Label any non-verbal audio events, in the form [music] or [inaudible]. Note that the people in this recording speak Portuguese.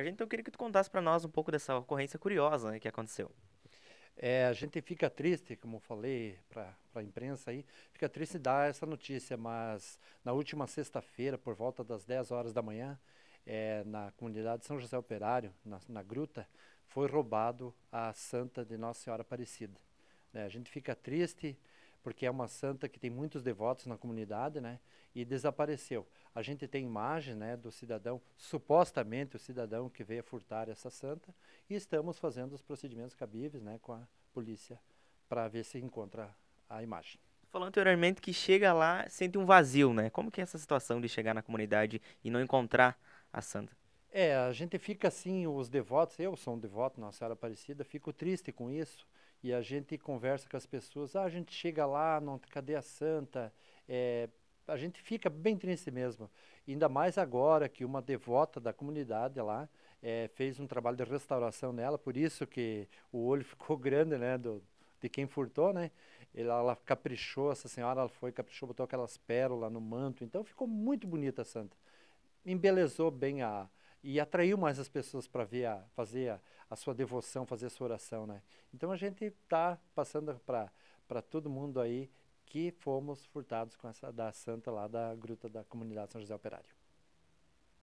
então eu queria que tu contasse para nós um pouco dessa ocorrência curiosa né, que aconteceu. É, a gente fica triste, como falei para a imprensa aí, fica triste dar essa notícia, mas na última sexta-feira, por volta das 10 horas da manhã, é, na comunidade São José Operário, na, na, gruta, foi roubado a santa de Nossa Senhora Aparecida. Né, a gente fica triste, porque é uma santa que tem muitos devotos na comunidade, né? E desapareceu. A gente tem imagem, né, do cidadão, supostamente o cidadão que veio furtar essa santa, e estamos fazendo os procedimentos cabíveis, né, com a polícia para ver se encontra a imagem. Falando anteriormente que chega lá, sente um vazio, né? Como que é essa situação de chegar na comunidade e não encontrar a santa? É, a gente fica assim, os devotos, eu sou um devoto, Nossa Senhora Aparecida, fico triste com isso e a gente conversa com as pessoas. Ah, a gente chega lá, não, cadê a santa? É, a gente fica bem triste mesmo. Ainda mais agora que uma devota da comunidade lá é, fez um trabalho de restauração nela, por isso que o olho [laughs] ficou grande, né, do, de quem furtou, né? Ela, ela caprichou, essa senhora ela foi, caprichou, botou aquelas pérolas no manto, então ficou muito bonita a santa. Embelezou bem a, e atraiu mais as pessoas para ver a, fazer a, a, sua devoção, fazer a sua oração, né? Então a gente está passando para todo mundo aí que fomos furtados com essa da santa lá da gruta da comunidade São José Operário.